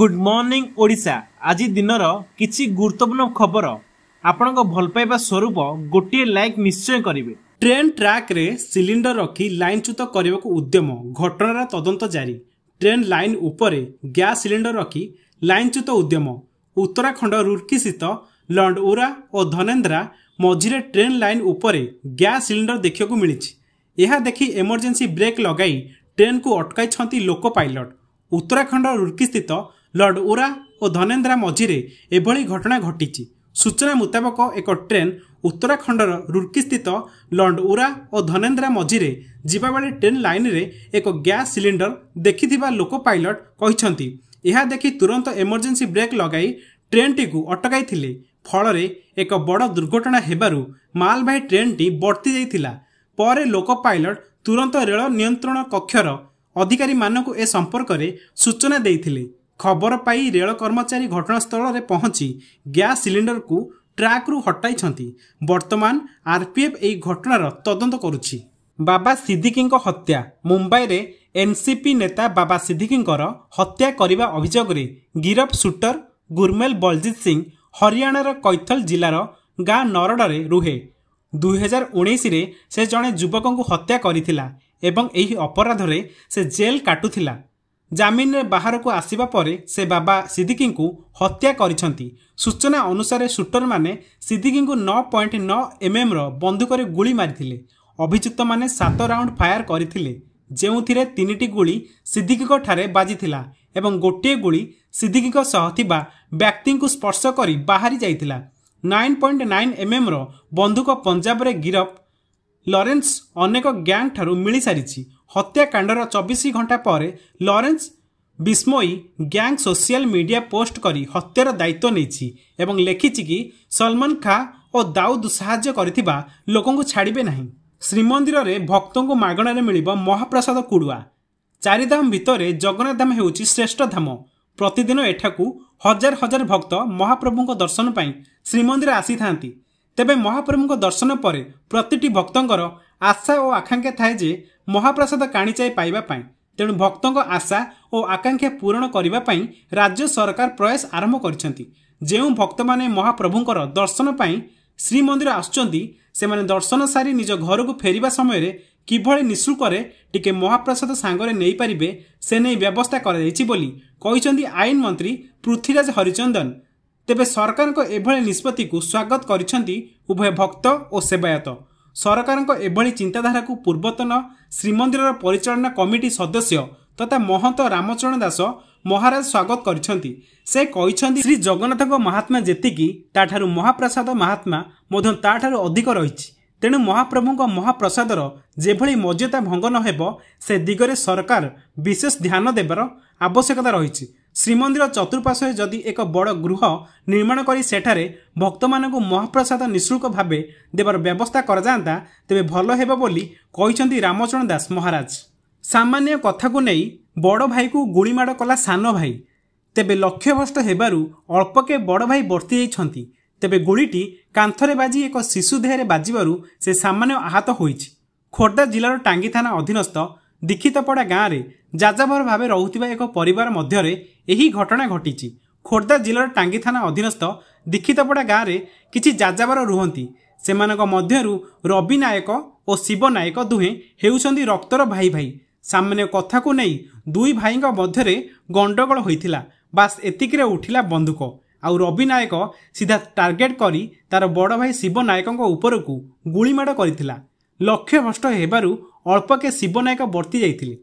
good morning Odisha ଆଜି ଦିନର କିଛି ଗୁରୁତ୍ୱପୂର୍ଣ୍ଣ ଖବର ଆପଣଙ୍କ ଭଲ ପାଇବା ସ୍ୱରୂପ ଗୋଟିଏ ଲାଇକ୍ ନିଶ୍ଚୟ କରିବେ ଟ୍ରେନ୍ ଟ୍ରାକ୍ରେ ସିଲିଣ୍ଡର ରଖି ଲାଇନଚ୍ୟୁତ କରିବାକୁ ଉଦ୍ୟମ ଘଟଣାର ତଦନ୍ତ ଜାରି ଟ୍ରେନ୍ ଲାଇନ୍ ଉପରେ ଗ୍ୟାସ୍ ସିଲିଣ୍ଡର ରଖି ଲାଇନଚ୍ୟୁତ ଉଦ୍ୟମ ଉତ୍ତରାଖଣ୍ଡ ରୁର୍କିସ୍ଥିତ ଲଣ୍ଡଉରା ଓ ଧନେନ୍ଦ୍ରା ମଝିରେ ଟ୍ରେନ୍ ଲାଇନ୍ ଉପରେ ଗ୍ୟାସ୍ ସିଲିଣ୍ଡର ଦେଖିବାକୁ ମିଳିଛି ଏହା ଦେଖି ଏମର୍ଜେନ୍ସି ବ୍ରେକ୍ ଲଗାଇ ଟ୍ରେନ୍କୁ ଅଟକାଇଛନ୍ତି ଲୋକ ପାଇଲଟ ଉତ୍ତରାଖଣ୍ଡ ରୁର୍କିସ୍ଥିତ ଲର୍ଡ ଉରା ଓ ଧନେନ୍ଦ୍ରା ମଝିରେ ଏଭଳି ଘଟଣା ଘଟିଛି ସୂଚନା ମୁତାବକ ଏକ ଟ୍ରେନ୍ ଉତ୍ତରାଖଣ୍ଡର ରୁର୍କିସ୍ଥିତ ଲଣ୍ଡ ଉରା ଓ ଧନେନ୍ଦ୍ରା ମଝିରେ ଯିବାବେଳେ ଟ୍ରେନ୍ ଲାଇନ୍ରେ ଏକ ଗ୍ୟାସ୍ ସିଲିଣ୍ଡର ଦେଖିଥିବା ଲୋକ ପାଇଲଟ କହିଛନ୍ତି ଏହା ଦେଖି ତୁରନ୍ତ ଏମର୍ଜେନ୍ସି ବ୍ରେକ୍ ଲଗାଇ ଟ୍ରେନ୍ଟିକୁ ଅଟକାଇଥିଲେ ଫଳରେ ଏକ ବଡ଼ ଦୁର୍ଘଟଣା ହେବାରୁ ମାଲବାହୀ ଟ୍ରେନ୍ଟି ବର୍ତ୍ତି ଯାଇଥିଲା ପରେ ଲୋକ ପାଇଲଟ ତୁରନ୍ତ ରେଳ ନିୟନ୍ତ୍ରଣ କକ୍ଷର ଅଧିକାରୀମାନଙ୍କୁ ଏ ସମ୍ପର୍କରେ ସୂଚନା ଦେଇଥିଲେ ଖବର ପାଇ ରେଳ କର୍ମଚାରୀ ଘଟଣାସ୍ଥଳରେ ପହଞ୍ଚି ଗ୍ୟାସ୍ ସିଲିଣ୍ଡରକୁ ଟ୍ରାକ୍ରୁ ହଟାଇଛନ୍ତି ବର୍ତ୍ତମାନ ଆର୍ପିଏଫ୍ ଏହି ଘଟଣାର ତଦନ୍ତ କରୁଛି ବାବା ସିଦ୍ଦିକିଙ୍କ ହତ୍ୟା ମୁମ୍ବାଇରେ ଏନ୍ସିପି ନେତା ବାବା ସିଦ୍ଦିକିଙ୍କର ହତ୍ୟା କରିବା ଅଭିଯୋଗରେ ଗିରଫ ସୁଟର ଗୁର୍ମେଲ ବଲଜିତ ସିଂ ହରିୟାଣାର କୈଥଲ ଜିଲ୍ଲାର ଗାଁ ନରଡ଼ରେ ରୁହେ ଦୁଇହଜାର ଉଣେଇଶରେ ସେ ଜଣେ ଯୁବକଙ୍କୁ ହତ୍ୟା କରିଥିଲା ଏବଂ ଏହି ଅପରାଧରେ ସେ ଜେଲ୍ କାଟୁଥିଲା ଜାମିନରେ ବାହାରକୁ ଆସିବା ପରେ ସେ ବାବା ସିଦ୍ଦିକିଙ୍କୁ ହତ୍ୟା କରିଛନ୍ତି ସୂଚନା ଅନୁସାରେ ସୁଟରମାନେ ସିଦ୍ଦିକିଙ୍କୁ ନଅ ପଏଣ୍ଟ ନଅ ଏମ୍ଏମ୍ର ବନ୍ଧୁକରେ ଗୁଳି ମାରିଥିଲେ ଅଭିଯୁକ୍ତମାନେ ସାତ ରାଉଣ୍ଡ ଫାୟାର କରିଥିଲେ ଯେଉଁଥିରେ ତିନିଟି ଗୁଳି ସିଦ୍ଦିକିଙ୍କ ଠାରେ ବାଜିଥିଲା ଏବଂ ଗୋଟିଏ ଗୁଳି ସିଦ୍ଦିକିଙ୍କ ସହ ଥିବା ବ୍ୟକ୍ତିଙ୍କୁ ସ୍ପର୍ଶ କରି ବାହାରି ଯାଇଥିଲା ନାଇନ୍ ପଏଣ୍ଟ ନାଇନ୍ ଏମ୍ଏମ୍ର ବନ୍ଧୁକ ପଞ୍ଜାବରେ ଗିରଫ ଲରେନ୍ସ ଅନେକ ଗ୍ୟାଙ୍ଗ୍ ଠାରୁ ମିଳିସାରିଛି ହତ୍ୟାକାଣ୍ଡର ଚବିଶ ଘଣ୍ଟା ପରେ Lawrence Bishnoi gang social media post କରି ହତ୍ୟାର ଦାୟିତ୍ୱ ନେଇଛି ଏବଂ ଲେଖିଛି କି ସଲମାନ ଖାଁ ଓ ଦାଉଦ ସାହାଯ୍ୟ କରିଥିବା ଲୋକଙ୍କୁ ଛାଡ଼ିବେ ନାହିଁ ଶ୍ରୀମନ୍ଦିରରେ ଭକ୍ତଙ୍କୁ ମାଗଣାରେ ମିଳିବ ମହାପ୍ରସାଦ କୁଡ଼ୁଆ ଚାରିଧାମ ଭିତରେ ଜଗନ୍ନାଥ ଧାମ ହେଉଛି ଶ୍ରେଷ୍ଠ ଧାମ ପ୍ରତିଦିନ ଏଠାକୁ ହଜାର ହଜାର ଭକ୍ତ ମହାପ୍ରଭୁଙ୍କ ଦର୍ଶନ ପାଇଁ ଶ୍ରୀମନ୍ଦିର ଆସିଥାନ୍ତି ତେବେ ମହାପ୍ରଭୁଙ୍କ ଦର୍ଶନ ପରେ ପ୍ରତିଟି ଭକ୍ତଙ୍କର ଆଶା ଓ ଆକାଂକ୍ଷା ଥାଏ ଯେ ମହାପ୍ରସାଦ କାଣିଚାଇ ପାଇବା ପାଇଁ ତେଣୁ ଭକ୍ତଙ୍କ ଆଶା ଓ ଆକାଂକ୍ଷା ପୂରଣ କରିବା ପାଇଁ ରାଜ୍ୟ ସରକାର ପ୍ରୟାସ ଆରମ୍ଭ କରିଛନ୍ତି ଯେଉଁ ଭକ୍ତମାନେ ମହାପ୍ରଭୁଙ୍କର ଦର୍ଶନ ପାଇଁ ଶ୍ରୀମନ୍ଦିର ଆସୁଛନ୍ତି ସେମାନେ ଦର୍ଶନ ସାରି ନିଜ ଘରକୁ ଫେରିବା ସମୟରେ କିଭଳି ନିଃଶୁଳ୍କରେ ଟିକେ ମହାପ୍ରସାଦ ସାଙ୍ଗରେ ନେଇପାରିବେ ସେ ନେଇ ବ୍ୟବସ୍ଥା କରାଯାଇଛି ବୋଲି କହିଛନ୍ତି ଆଇନ ମନ୍ତ୍ରୀ ପୃଥ୍ୱୀରାଜ ହରିଚନ୍ଦନ ତେବେ ସରକାରଙ୍କ ଏଭଳି ନିଷ୍ପତ୍ତିକୁ ସ୍ୱାଗତ କରିଛନ୍ତି ଉଭୟ ଭକ୍ତ ଓ ସେବାୟତ ସରକାରଙ୍କ ଏଭଳି ଚିନ୍ତାଧାରାକୁ ପୂର୍ବତନ ଶ୍ରୀମନ୍ଦିରର ପରିଚାଳନା କମିଟି ସଦସ୍ୟ ତଥା ମହନ୍ତ ରାମଚରଣ ଦାସ ମହାରାଜ ସ୍ୱାଗତ କରିଛନ୍ତି ସେ କହିଛନ୍ତି ଶ୍ରୀ ଜଗନ୍ନାଥଙ୍କ ମହାତ୍ମା ଯେତିକି ତାଠାରୁ ମହାପ୍ରସାଦ ମହାତ୍ମା ମଧ୍ୟ ତାଠାରୁ ଅଧିକ ରହିଛି ତେଣୁ ମହାପ୍ରଭୁଙ୍କ ମହାପ୍ରସାଦର ଯେଭଳି ମର୍ଯ୍ୟାଦା ଭଙ୍ଗ ନ ହେବ ସେ ଦିଗରେ ସରକାର ବିଶେଷ ଧ୍ୟାନ ଦେବାର ଆବଶ୍ୟକତା ରହିଛି ଶ୍ରୀମନ୍ଦିର ଚତୁଃପାର୍ଶ୍ୱରେ ଯଦି ଏକ ବଡ଼ ଗୃହ ନିର୍ମାଣ କରି ସେଠାରେ ଭକ୍ତମାନଙ୍କୁ ମହାପ୍ରସାଦ ନିଃଶୁଳ୍କ ଭାବେ ଦେବାର ବ୍ୟବସ୍ଥା କରାଯାଆନ୍ତା ତେବେ ଭଲ ହେବ ବୋଲି କହିଛନ୍ତି ରାମଚରଣ ଦାସ ମହାରାଜ ସାମାନ୍ୟ କଥାକୁ ନେଇ ବଡ଼ ଭାଇକୁ ଗୁଳିମାଡ଼ କଲା ସାନ ଭାଇ ତେବେ ଲକ୍ଷ୍ୟଭ୍ରଷ୍ଟ ହେବାରୁ ଅଳ୍ପକେ ବଡ଼ ଭାଇ ବର୍ତ୍ତି ଯାଇଛନ୍ତି ତେବେ ଗୁଳିଟି କାନ୍ଥରେ ବାଜି ଏକ ଶିଶୁ ଦେହରେ ବାଜିବାରୁ ସେ ସାମାନ୍ୟ ଆହତ ହୋଇଛି ଖୋର୍ଦ୍ଧା ଜିଲ୍ଲାର ଟାଙ୍ଗି ଥାନା ଅଧୀନସ୍ଥ ଦୀକ୍ଷିତପଡ଼ା ଗାଁରେ ଯାଯାବର ଭାବେ ରହୁଥିବା ଏକ ପରିବାର ମଧ୍ୟରେ ଏହି ଘଟଣା ଘଟିଛି ଖୋର୍ଦ୍ଧା ଜିଲ୍ଲାର ଟାଙ୍ଗି ଥାନା ଅଧୀନସ୍ଥ ଦୀକ୍ଷିତପଡ଼ା ଗାଁରେ କିଛି ଯାଯାବର ରୁହନ୍ତି ସେମାନଙ୍କ ମଧ୍ୟରୁ ରବି ନାୟକ ଓ ଶିବ ନାୟକ ଦୁହେଁ ହେଉଛନ୍ତି ରକ୍ତର ଭାଇ ଭାଇ ସାମାନ୍ୟ କଥାକୁ ନେଇ ଦୁଇ ଭାଇଙ୍କ ମଧ୍ୟରେ ଗଣ୍ଡଗୋଳ ହୋଇଥିଲା ବାସ୍ ଏତିକିରେ ଉଠିଲା ବନ୍ଧୁକ ଆଉ ରବି ନାୟକ ସିଧା ଟାର୍ଗେଟ୍ କରି ତା'ର ବଡ଼ ଭାଇ ଶିବ ନାୟକଙ୍କ ଉପରକୁ ଗୁଳିମାଡ଼ କରିଥିଲା ଲକ୍ଷ୍ୟଭ୍ରଷ୍ଟ ହେବାରୁ ଅଳ୍ପକେ ଶିବନାୟକ ବର୍ତ୍ତି ଯାଇଥିଲେ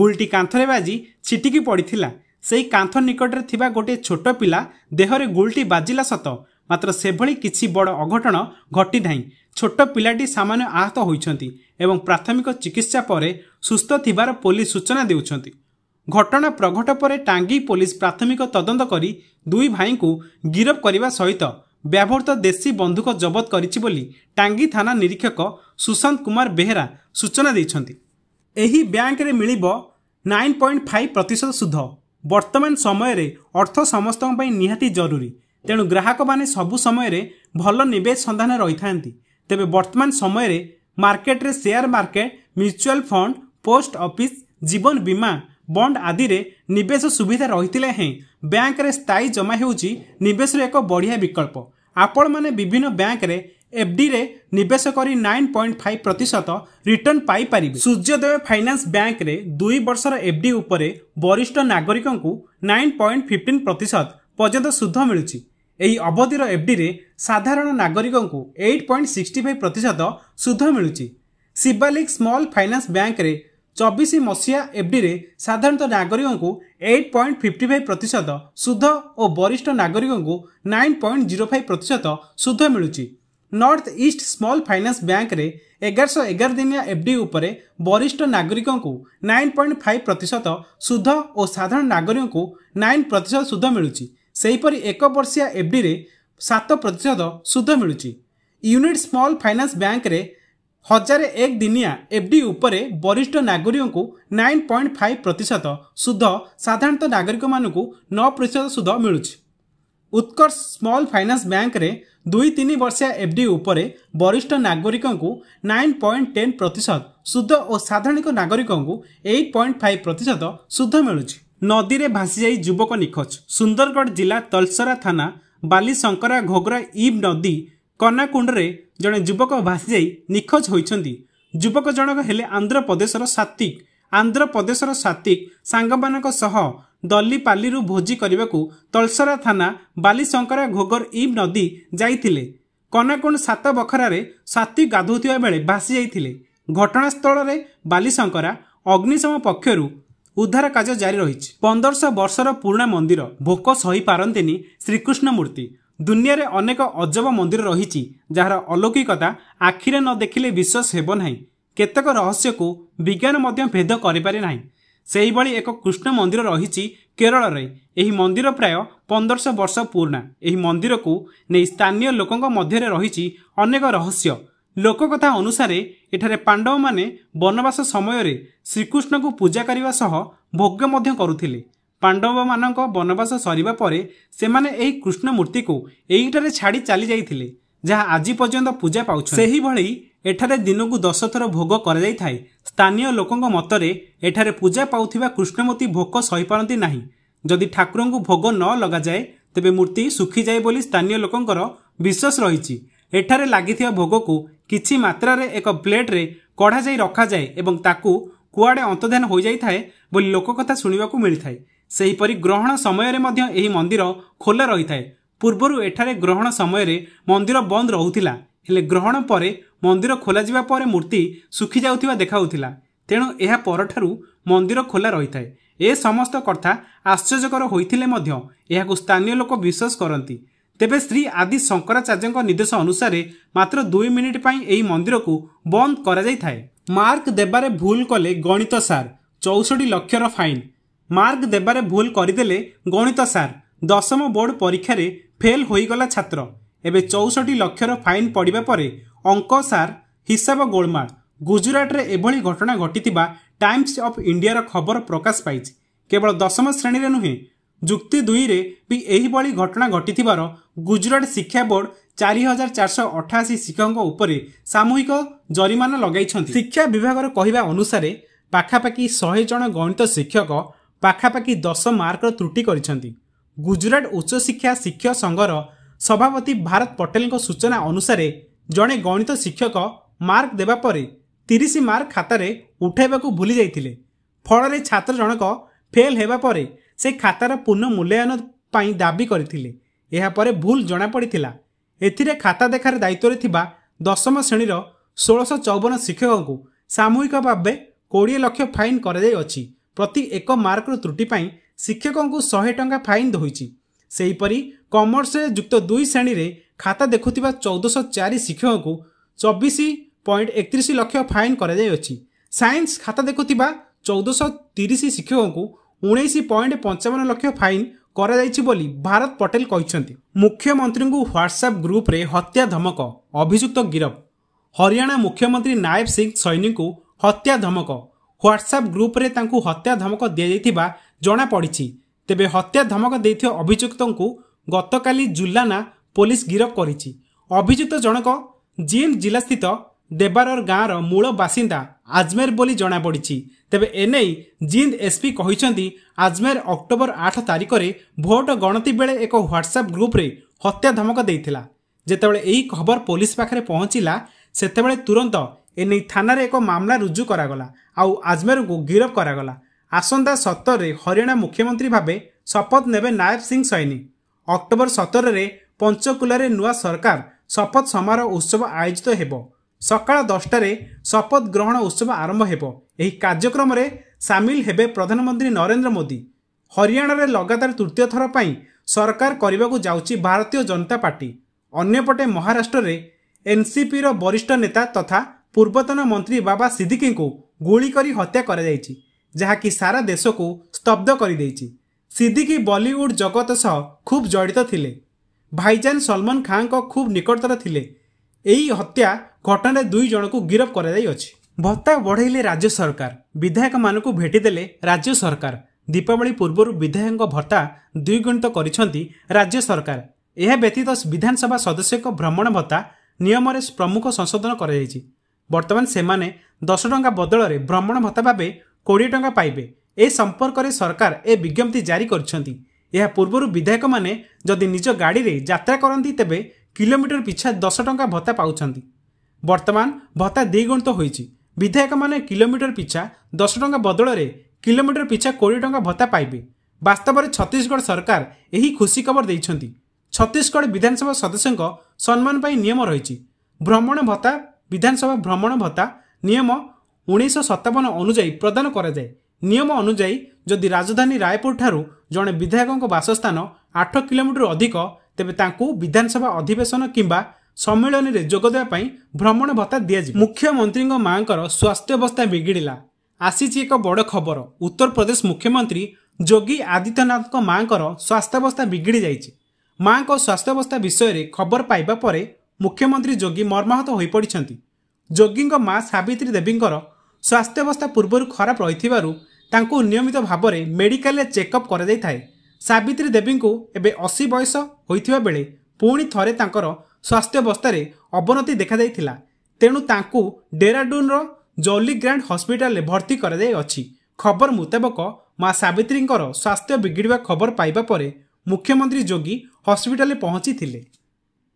ଗୁଳଟି କାନ୍ଥରେ ବାଜି ଛିଟିକି ପଡ଼ିଥିଲା ସେହି କାନ୍ଥ ନିକଟରେ ଥିବା ଗୋଟିଏ ଛୋଟ ପିଲା ଦେହରେ ଗୁଳଟି ବାଜିଲା ସତ ମାତ୍ର ସେଭଳି କିଛି ବଡ଼ ଅଘଟଣ ଘଟି ନାହିଁ ଛୋଟ ପିଲାଟି ସାମାନ୍ୟ ଆହତ ହୋଇଛନ୍ତି ଏବଂ ପ୍ରାଥମିକ ଚିକିତ୍ସା ପରେ ସୁସ୍ଥ ଥିବାର ପୋଲିସ ସୂଚନା ଦେଉଛନ୍ତି ଘଟଣା ପ୍ରଘଟ ପରେ ଟାଙ୍ଗି ପୋଲିସ ପ୍ରାଥମିକ ତଦନ୍ତ କରି ଦୁଇ ଭାଇଙ୍କୁ ଗିରଫ କରିବା ସହିତ ব্যবহৃত দেশী বন্ধুক জବତ କରିଛି ବୋଲି ଟାଙ୍ଗୀ ଥାନା ନିରୀକ୍ଷକ ସୁଶାନ୍ତ କୁମାର ବେହେରା ସୂଚନା ଦେଇଛନ୍ତି ଏହି ବ୍ୟାଙ୍କରେ ମିଳିବ ନାଇନ୍ ପଏଣ୍ଟ ଫାଇଭ୍ ପ୍ରତିଶତ ସୁଧ ବର୍ତ୍ତମାନ ସମୟରେ ଅର୍ଥ ସମସ୍ତଙ୍କ ପାଇଁ ନିହାତି ଜରୁରୀ ତେଣୁ ଗ୍ରାହକମାନେ ସବୁ ସମୟରେ ଭଲ ନିବେଶ ସନ୍ଧାନ ରହିଥାନ୍ତି ତେବେ ବର୍ତ୍ତମାନ ସମୟରେ ମାର୍କେଟରେ share market mutual fund post office ଜୀବନ ବୀମା বন্ড আদিরে নিবেশ সুবিধা রহিলে হে ব্যাঙ্করে স্থায়ী জমা ହେଉଛି ନିବେଶର ଏକ ବଢ଼ିଆ ବିକଳ୍ପ ଆପଣମାନେ ବିଭିନ୍ନ ବ୍ୟାଙ୍କରେ ଏଫ୍ଡିରେ ନିବେଶ କରି ନାଇନ୍ ପଏଣ୍ଟ ଫାଇଭ୍ ପ୍ରତିଶତ ରିଟର୍ଣ୍ଣ ପାଇପାରିବେ ସୂର୍ଯ୍ୟୋଦୟ ଫାଇନାନ୍ସ ବ୍ୟାଙ୍କରେ ଦୁଇ ବର୍ଷର ଏଫ୍ଡି ଉପରେ ବରିଷ୍ଠ ନାଗରିକଙ୍କୁ ନାଇନ୍ ପଏଣ୍ଟ ଫିଫ୍ଟିନ୍ ପ୍ରତିଶତ ପର୍ଯ୍ୟନ୍ତ ସୁଧ ମିଳୁଛି ଏହି ଅବଧିର ଏଫ୍ଡିରେ ସାଧାରଣ ନାଗରିକଙ୍କୁ ଏଇଟ୍ ପଏଣ୍ଟ ସିକ୍ସଟି ଫାଇଭ୍ ପ୍ରତିଶତ ସୁଧ ମିଳୁଛି ଶିବାଲିକ୍ ସ୍ମଲ୍ ଫାଇନାନ୍ସ ବ୍ୟାଙ୍କରେ ଚବିଶ ମସିହା ଏଫ୍ଡିରେ ସାଧାରଣତଃ ନାଗରିକଙ୍କୁ ଏଇଟ୍ ପଏଣ୍ଟ ଫିଫ୍ଟି ଫାଇଭ୍ ପ୍ରତିଶତ ସୁଧ ଓ ବରିଷ୍ଠ ନାଗରିକଙ୍କୁ ନାଇନ୍ ପଏଣ୍ଟ ଜିରୋ ଫାଇଭ୍ ପ୍ରତିଶତ ସୁଧ ମିଳୁଛି ନର୍ଥ ଇଷ୍ଟ ସ୍ମଲ୍ ଫାଇନାନ୍ସ ବ୍ୟାଙ୍କରେ ଏଗାରଶହ ଏଗାର ଦିନିଆ ଏଫ୍ଡି ଉପରେ ବରିଷ୍ଠ ନାଗରିକଙ୍କୁ ନାଇନ୍ ପଏଣ୍ଟ ଫାଇଭ୍ ପ୍ରତିଶତ ସୁଧ ଓ ସାଧାରଣ ନାଗରିକଙ୍କୁ ନାଇନ୍ ପ୍ରତିଶତ ସୁଧ ମିଳୁଛି ସେହିପରି ଏକ ବର୍ଷିଆ ଏଫ୍ଡିରେ ସାତ ପ୍ରତିଶତ ସୁଧ ମିଳୁଛି ୟୁନିଟ୍ ସ୍ମଲ୍ ଫାଇନାନ୍ସ ବ୍ୟାଙ୍କରେ ହଜାରେ ଏକ ଦିନିଆ ଏଫ୍ଡି ଉପରେ ବରିଷ୍ଠ ନାଗରିକଙ୍କୁ ନାଇନ୍ ପଏଣ୍ଟ ଫାଇଭ୍ ପ୍ରତିଶତ ସୁଧ ସାଧାରଣତଃ ନାଗରିକମାନଙ୍କୁ ନଅ ପ୍ରତିଶତ ସୁଧ ମିଳୁଛି ଉତ୍କର୍ଷ ସ୍ମଲ୍ ଫାଇନାନ୍ସ ବ୍ୟାଙ୍କରେ ଦୁଇ ତିନି ବର୍ଷିଆ ଏଫ୍ଡି ଉପରେ ବରିଷ୍ଠ ନାଗରିକଙ୍କୁ ନାଇନ୍ ପଏଣ୍ଟ ଟେନ୍ ପ୍ରତିଶତ ସୁଧ ଓ ସାଧାରଣ ନାଗରିକଙ୍କୁ ଏଇଟ୍ ପଏଣ୍ଟ ଫାଇଭ୍ ପ୍ରତିଶତ ସୁଧ ମିଳୁଛି ନଦୀରେ ଭାସିଯାଇ ଯୁବକ ନିଖୋଜ ସୁନ୍ଦରଗଡ଼ ଜିଲ୍ଲା ତଲସରା ଥାନା ବାଲିଶଙ୍କରା ଘୋଗରା ଇବ୍ ନଦୀ କନାକୁଣ୍ଡରେ ଜଣେ ଯୁବକ ଭାସିଯାଇ ନିଖୋଜ ହୋଇଛନ୍ତି ଯୁବକ ଜଣକ ହେଲେ ଆନ୍ଧ୍ରପ୍ରଦେଶର ସାତ୍ତିକ ଆନ୍ଧ୍ରପ୍ରଦେଶର ସାତ୍ତିକ ସାଙ୍ଗମାନଙ୍କ ସହ ଦଲିପାଲିରୁ ଭୋଜି କରିବାକୁ ତଳସରା ଥାନା ବାଲିଶଙ୍କରା ଘୋଗର ଇବ୍ ନଦୀ ଯାଇଥିଲେ କନାକୁଣ ସାତ ବଖରାରେ ସାତ୍ତିକ ଗାଧୋଉଥିବା ବେଳେ ଭାସି ଯାଇଥିଲେ ଘଟଣାସ୍ଥଳରେ ବାଲିଶଙ୍କରା ଅଗ୍ନିଶମ ପକ୍ଷରୁ ଉଦ୍ଧାର କାର୍ଯ୍ୟ ଜାରି ରହିଛି ପନ୍ଦରଶହ ବର୍ଷର ପୁରୁଣା ମନ୍ଦିର ଭୋକ ସହିପାରନ୍ତିନି ଶ୍ରୀକୃଷ୍ଣ ମୂର୍ତ୍ତି ଦୁନିଆରେ ଅନେକ ଅଜବ ମନ୍ଦିର ରହିଛି ଯାହାର ଅଲୌକିକତା ଆଖିରେ ନ ଦେଖିଲେ ବିଶ୍ୱାସ ହେବ ନାହିଁ କେତେକ ରହସ୍ୟକୁ ବିଜ୍ଞାନ ମଧ୍ୟ ଭେଦ କରିପାରେ ନାହିଁ ସେହିଭଳି ଏକ କୃଷ୍ଣ ମନ୍ଦିର ରହିଛି କେରଳରେ ଏହି ମନ୍ଦିର ପ୍ରାୟ ପନ୍ଦରଶହ ବର୍ଷ ପୁରୁଣା ଏହି ମନ୍ଦିରକୁ ନେଇ ସ୍ଥାନୀୟ ଲୋକଙ୍କ ମଧ୍ୟରେ ରହିଛି ଅନେକ ରହସ୍ୟ ଲୋକକଥା ଅନୁସାରେ ଏଠାରେ ପାଣ୍ଡବମାନେ ବନବାସ ସମୟରେ ଶ୍ରୀକୃଷ୍ଣଙ୍କୁ ପୂଜା କରିବା ସହ ଭୋଗ ମଧ୍ୟ କରୁଥିଲେ ପାଣ୍ଡବମାନଙ୍କ ବନବାସ ସରିବା ପରେ ସେମାନେ ଏହି କୃଷ୍ଣ ମୂର୍ତ୍ତିକୁ ଏଇଠାରେ ଛାଡ଼ି ଚାଲିଯାଇଥିଲେ ଯାହା ଆଜି ପର୍ଯ୍ୟନ୍ତ ପୂଜା ପାଉଛି ସେହିଭଳି ଏଠାରେ ଦିନକୁ ଦଶଥର ଭୋଗ କରାଯାଇଥାଏ ସ୍ଥାନୀୟ ଲୋକଙ୍କ ମତରେ ଏଠାରେ ପୂଜା ପାଉଥିବା କୃଷ୍ଣମୂର୍ତ୍ତି ଭୋକ ସହିପାରନ୍ତି ନାହିଁ ଯଦି ଠାକୁରଙ୍କୁ ଭୋଗ ନ ଲଗାଯାଏ ତେବେ ମୂର୍ତ୍ତି ଶୁଖିଯାଏ ବୋଲି ସ୍ଥାନୀୟ ଲୋକଙ୍କର ବିଶ୍ୱାସ ରହିଛି ଏଠାରେ ଲାଗିଥିବା ଭୋଗକୁ କିଛି ମାତ୍ରାରେ ଏକ ପ୍ଲେଟରେ କଢ଼ାଯାଇ ରଖାଯାଏ ଏବଂ ତାକୁ କୁଆଡ଼େ ଅନ୍ତଧ୍ୟାନ ହୋଇଯାଇଥାଏ ବୋଲି ଲୋକକଥା ଶୁଣିବାକୁ ମିଳିଥାଏ ସେହିପରି ଗ୍ରହଣ ସମୟରେ ମଧ୍ୟ ଏହି ମନ୍ଦିର ଖୋଲା ରହିଥାଏ ପୂର୍ବରୁ ଏଠାରେ ଗ୍ରହଣ ସମୟରେ ମନ୍ଦିର ବନ୍ଦ ରହୁଥିଲା ହେଲେ ଗ୍ରହଣ ପରେ ମନ୍ଦିର ଖୋଲାଯିବା ପରେ ମୂର୍ତ୍ତି ଶୁଖିଯାଉଥିବା ଦେଖାଉଥିଲା ତେଣୁ ଏହା ପରଠାରୁ ମନ୍ଦିର ଖୋଲା ରହିଥାଏ ଏ ସମସ୍ତ କଥା ଆଶ୍ଚର୍ଯ୍ୟକର ହୋଇଥିଲେ ମଧ୍ୟ ଏହାକୁ ସ୍ଥାନୀୟ ଲୋକ ବିଶ୍ୱାସ କରନ୍ତି ତେବେ ଶ୍ରୀ ଆଦି ଶଙ୍କରାଚାର୍ଯ୍ୟଙ୍କ ନିର୍ଦ୍ଦେଶ ଅନୁସାରେ ମାତ୍ର ଦୁଇ ମିନିଟ୍ ପାଇଁ ଏହି ମନ୍ଦିରକୁ ବନ୍ଦ କରାଯାଇଥାଏ ମାର୍କ ଦେବାରେ ଭୁଲ କଲେ ଗଣିତ ସାର୍ ଚଉଷଠି ଲକ୍ଷର ଫାଇନ୍ ମାର୍କ ଦେବାରେ ଭୁଲ କରିଦେଲେ ଗଣିତ ସାର୍ ଦଶମ ବୋର୍ଡ଼ ପରୀକ୍ଷାରେ ଫେଲ୍ ହୋଇଗଲା ଛାତ୍ର ଏବେ ଚଉଷଠି ଲକ୍ଷର ଫାଇନ୍ ପଡ଼ିବା ପରେ ଅଙ୍କ ସାର୍ ହିସାବ ଗୋଳମାଳ ଗୁଜୁରାଟରେ ଏଭଳି ଘଟଣା ଘଟିଥିବା ଟାଇମ୍ସ ଅଫ୍ ଇଣ୍ଡିଆର ଖବର ପ୍ରକାଶ ପାଇଛି କେବଳ ଦଶମ ଶ୍ରେଣୀରେ ନୁହେଁ ଯୁକ୍ତି ଦୁଇରେ ବି ଏହିଭଳି ଘଟଣା ଘଟିଥିବାର ଗୁଜୁରାଟ ଶିକ୍ଷା ବୋର୍ଡ଼ ଚାରି ହଜାର ଚାରିଶହ ଅଠାଅଶୀ ଶିକ୍ଷକଙ୍କ ଉପରେ ସାମୁହିକ ଜରିମାନା ଲଗାଇଛନ୍ତି ଶିକ୍ଷା ବିଭାଗର କହିବା ଅନୁସାରେ ପାଖାପାଖି ଶହେ ଜଣ ଗଣିତ ଶିକ୍ଷକ ପାଖାପାଖି ଦଶ ମାର୍କର ତ୍ରୁଟି କରିଛନ୍ତି ଗୁଜୁରାଟ ଉଚ୍ଚଶିକ୍ଷା ଶିକ୍ଷକ ସଂଘର ସଭାପତି ଭାରତ ପଟେଲଙ୍କ ସୂଚନା ଅନୁସାରେ ଜଣେ ଗଣିତ ଶିକ୍ଷକ ମାର୍କ ଦେବା ପରେ ତିରିଶ ମାର୍କ ଖାତାରେ ଉଠାଇବାକୁ ଭୁଲି ଯାଇଥିଲେ ଫଳରେ ଛାତ୍ର ଜଣକ ଫେଲ୍ ହେବା ପରେ ସେ ଖାତାର ପୁନଃ ମୂଲ୍ୟାୟନ ପାଇଁ ଦାବି କରିଥିଲେ ଏହାପରେ ଭୁଲ ଜଣାପଡ଼ିଥିଲା ଏଥିରେ ଖାତା ଦେଖାରେ ଦାୟିତ୍ୱରେ ଥିବା ଦଶମ ଶ୍ରେଣୀର ଷୋଳଶହ ଚଉବନ ଶିକ୍ଷକଙ୍କୁ ସାମୂହିକ ଭାବେ କୋଡ଼ିଏ ଲକ୍ଷ ଫାଇନ୍ କରାଯାଇଅଛି ପ୍ରତି ଏକ ମାର୍କର ତ୍ରୁଟି ପାଇଁ ଶିକ୍ଷକଙ୍କୁ ଶହେ ଟଙ୍କା ଫାଇନ୍ ହୋଇଛି ସେହିପରି କମର୍ସରେ ଯୁକ୍ତ ଦୁଇ ଶ୍ରେଣୀରେ ଖାତା ଦେଖୁଥିବା ଚଉଦଶହ ଚାରି ଶିକ୍ଷକଙ୍କୁ ଚବିଶ ପଏଣ୍ଟ ଏକତିରିଶ ଲକ୍ଷ ଫାଇନ୍ କରାଯାଇଅଛି ସାଇନ୍ସ ଖାତା ଦେଖୁଥିବା ଚଉଦଶହ ତିରିଶ ଶିକ୍ଷକଙ୍କୁ ଉଣେଇଶ ପଏଣ୍ଟ ପଞ୍ଚାବନ ଲକ୍ଷ ଫାଇନ୍ କରାଯାଇଛି ବୋଲି ଭାରତ ପଟେଲ କହିଛନ୍ତି ମୁଖ୍ୟମନ୍ତ୍ରୀଙ୍କୁ ହ୍ୱାଟ୍ସଆପ୍ ଗ୍ରୁପ୍ରେ ହତ୍ୟା ଧମକ ଅଭିଯୁକ୍ତ ଗିରଫ ହରିୟାଣା ମୁଖ୍ୟମନ୍ତ୍ରୀ ନାୟବ ସିଂ ସୈନୀଙ୍କୁ ହତ୍ୟା ଧମକ হোয়াটসআপ গ্রুপে তাঁকু হত্যা ধমক দিয়াযাইথিবা ଜଣାପଡ଼ିଛି ତେବେ ହତ୍ୟା ଧମକ ଦେଇଥିବା ଅଭିଯୁକ୍ତଙ୍କୁ ଗତକାଲି ଜୁଲାନା ପୋଲିସ ଗିରଫ କରିଛି ଅଭିଯୁକ୍ତ ଜଣକ ଜିନ୍ ଜିଲ୍ଲାସ୍ଥିତ ଦେବାରର ଗାଁର ମୂଳ ବାସିନ୍ଦା ଆଜମେର ବୋଲି ଜଣାପଡ଼ିଛି ତେବେ ଏନେଇ ଜିନ୍ଦ ଏସ୍ପି କହିଛନ୍ତି ଆଜମେର ଅକ୍ଟୋବର ଆଠ ତାରିଖରେ ଭୋଟ ଗଣତି ବେଳେ ଏକ ହ୍ୱାଟ୍ସଆପ୍ ଗ୍ରୁପ୍ରେ ହତ୍ୟା ଧମକ ଦେଇଥିଲା ଯେତେବେଳେ ଏହି ଖବର ପୋଲିସ ପାଖରେ ପହଞ୍ଚିଲା ସେତେବେଳେ ତୁରନ୍ତ ଏନେଇ ଥାନାରେ ଏକ ମାମଲା ରୁଜୁ କରାଗଲା ଆଉ ଆଜମେରଙ୍କୁ ଗିରଫ କରାଗଲା ଆସନ୍ତା ସତରରେ ହରିୟାଣା ମୁଖ୍ୟମନ୍ତ୍ରୀ ଭାବେ ଶପଥ ନେବେ ନାୟବ ସିଂ ସୈନୀ ଅକ୍ଟୋବର ସତରରେ ପଞ୍ଚକୁଲାରେ ନୂଆ ସରକାର ଶପଥ ସମାରୋହ ଉତ୍ସବ ଆୟୋଜିତ ହେବ ସକାଳ ଦଶଟାରେ ଶପଥ ଗ୍ରହଣ ଉତ୍ସବ ଆରମ୍ଭ ହେବ ଏହି କାର୍ଯ୍ୟକ୍ରମରେ ସାମିଲ ହେବେ ପ୍ରଧାନମନ୍ତ୍ରୀ ନରେନ୍ଦ୍ର ମୋଦି ହରିୟାଣାରେ ଲଗାତାର ତୃତୀୟ ଥର ପାଇଁ ସରକାର କରିବାକୁ ଯାଉଛି ଭାରତୀୟ ଜନତା ପାର୍ଟି ଅନ୍ୟପଟେ ମହାରାଷ୍ଟ୍ରରେ ଏନ୍ସିପିର ବରିଷ୍ଠ ନେତା ତଥା ପୂର୍ବତନ ମନ୍ତ୍ରୀ ବାବା ସିଦ୍ଦିକିଙ୍କୁ ଗୁଳି କରି ହତ୍ୟା କରାଯାଇଛି ଯାହାକି ସାରା ଦେଶକୁ ସ୍ତବ୍ଧ କରିଦେଇଛି ସିଦ୍ଦିକି ବଲିଉଡ଼ ଜଗତ ସହ ଖୁବ୍ ଜଡ଼ିତ ଥିଲେ ଭାଇଜାନ ସଲମନ ଖାଁଙ୍କ ଖୁବ୍ ନିକଟତର ଥିଲେ ଏହି ହତ୍ୟା ଘଟଣାରେ ଦୁଇ ଜଣଙ୍କୁ ଗିରଫ କରାଯାଇଅଛି ଭତ୍ତା ବଢ଼େଇଲେ ରାଜ୍ୟ ସରକାର ବିଧାୟକମାନଙ୍କୁ ଭେଟିଦେଲେ ରାଜ୍ୟ ସରକାର ଦୀପାବଳି ପୂର୍ବରୁ ବିଧାୟକଙ୍କ ଭତ୍ତା ଦ୍ୱିଗୁଣିତ କରିଛନ୍ତି ରାଜ୍ୟ ସରକାର ଏହା ବ୍ୟତୀତ ବିଧାନସଭା ସଦସ୍ୟଙ୍କ ଭ୍ରମଣ ଭତ୍ତା ନିୟମରେ ପ୍ରମୁଖ ସଂଶୋଧନ କରାଯାଇଛି ବର୍ତ୍ତମାନ ସେମାନେ ଦଶ ଟଙ୍କା ବଦଳରେ ଭ୍ରମଣ ଭତ୍ତା ଭାବେ କୋଡ଼ିଏ ଟଙ୍କା ପାଇବେ ଏ ସମ୍ପର୍କରେ ସରକାର ଏ ବିଜ୍ଞପ୍ତି ଜାରି କରିଛନ୍ତି ଏହା ପୂର୍ବରୁ ବିଧାୟକମାନେ ଯଦି ନିଜ ଗାଡ଼ିରେ ଯାତ୍ରା କରନ୍ତି ତେବେ କିଲୋମିଟର ପିଛା ଦଶ ଟଙ୍କା ଭତ୍ତା ପାଉଛନ୍ତି ବର୍ତ୍ତମାନ ଭତ୍ତା ଦ୍ୱିଗୁଣିତ ହୋଇଛି ବିଧାୟକମାନେ କିଲୋମିଟର ପିଛା ଦଶ ଟଙ୍କା ବଦଳରେ କିଲୋମିଟର ପିଛା କୋଡ଼ିଏ ଟଙ୍କା ଭତ୍ତା ପାଇବେ ବାସ୍ତବରେ ଛତିଶଗଡ଼ ସରକାର ଏହି ଖୁସି ଖବର ଦେଇଛନ୍ତି ଛତିଶଗଡ଼ ବିଧାନସଭା ସଦସ୍ୟଙ୍କ ସମ୍ମାନ ପାଇଁ ନିୟମ ରହିଛି ଭ୍ରମଣ ଭତ୍ତା ବିଧାନସଭା ଭ୍ରମଣ ଭତ୍ତା ନିୟମ ଉଣେଇଶହ ସତାବନ ଅନୁଯାୟୀ ପ୍ରଦାନ କରାଯାଏ ନିୟମ ଅନୁଯାୟୀ ଯଦି ରାଜଧାନୀ ରାୟପୁରଠାରୁ ଜଣେ ବିଧାୟକଙ୍କ ବାସସ୍ଥାନ ଆଠ କିଲୋମିଟର ଅଧିକ ତେବେ ତାଙ୍କୁ ବିଧାନସଭା ଅଧିବେଶନ କିମ୍ବା ସମ୍ମିଳନୀରେ ଯୋଗ ଦେବା ପାଇଁ ଭ୍ରମଣ ଭତ୍ତା ଦିଆଯିବ ମୁଖ୍ୟମନ୍ତ୍ରୀଙ୍କ ମାଆଙ୍କର ସ୍ୱାସ୍ଥ୍ୟ ଅବସ୍ଥା ବିଗିଡ଼ିଲା ଆସିଛି ଏକ ବଡ଼ ଖବର ଉତ୍ତରପ୍ରଦେଶ ମୁଖ୍ୟମନ୍ତ୍ରୀ ଯୋଗୀ ଆଦିତ୍ୟନାଥଙ୍କ ମାଆଙ୍କର ସ୍ୱାସ୍ଥ୍ୟାବସ୍ଥା ବିଗିଡ଼ି ଯାଇଛି ମାଆଙ୍କ ସ୍ୱାସ୍ଥ୍ୟାବସ୍ଥା ବିଷୟରେ ଖବର ପାଇବା ପରେ ମୁଖ୍ୟମନ୍ତ୍ରୀ ଯୋଗୀ ମର୍ମାହତ ହୋଇପଡ଼ିଛନ୍ତି ଯୋଗୀଙ୍କ ମା ସାବିତ୍ରୀ ଦେବୀଙ୍କର ସ୍ୱାସ୍ଥ୍ୟାବସ୍ଥା ପୂର୍ବରୁ ଖରାପ ରହିଥିବାରୁ ତାଙ୍କୁ ନିୟମିତ ଭାବରେ ମେଡିକାଲରେ ଚେକଅପ୍ କରାଯାଇଥାଏ ସାବିତ୍ରୀ ଦେବୀଙ୍କୁ ଏବେ ଅଶୀ ବୟସ ହୋଇଥିବା ବେଳେ ପୁଣି ଥରେ ତାଙ୍କର ସ୍ୱାସ୍ଥ୍ୟାବସ୍ଥାରେ ଅବନତି ଦେଖାଯାଇଥିଲା ତେଣୁ ତାଙ୍କୁ ଡେରାଡୁନ୍ର ଜଲିଗ୍ରାଣ୍ଡ ହସ୍ପିଟାଲରେ ଭର୍ତ୍ତି କରାଯାଇଅଛି ଖବର ମୁତାବକ ମା ସାବିତ୍ରୀଙ୍କର ସ୍ୱାସ୍ଥ୍ୟ ବିଗିଡ଼ିବା ଖବର ପାଇବା ପରେ ମୁଖ୍ୟମନ୍ତ୍ରୀ ଯୋଗୀ ହସ୍ପିଟାଲରେ ପହଞ୍ଚିଥିଲେ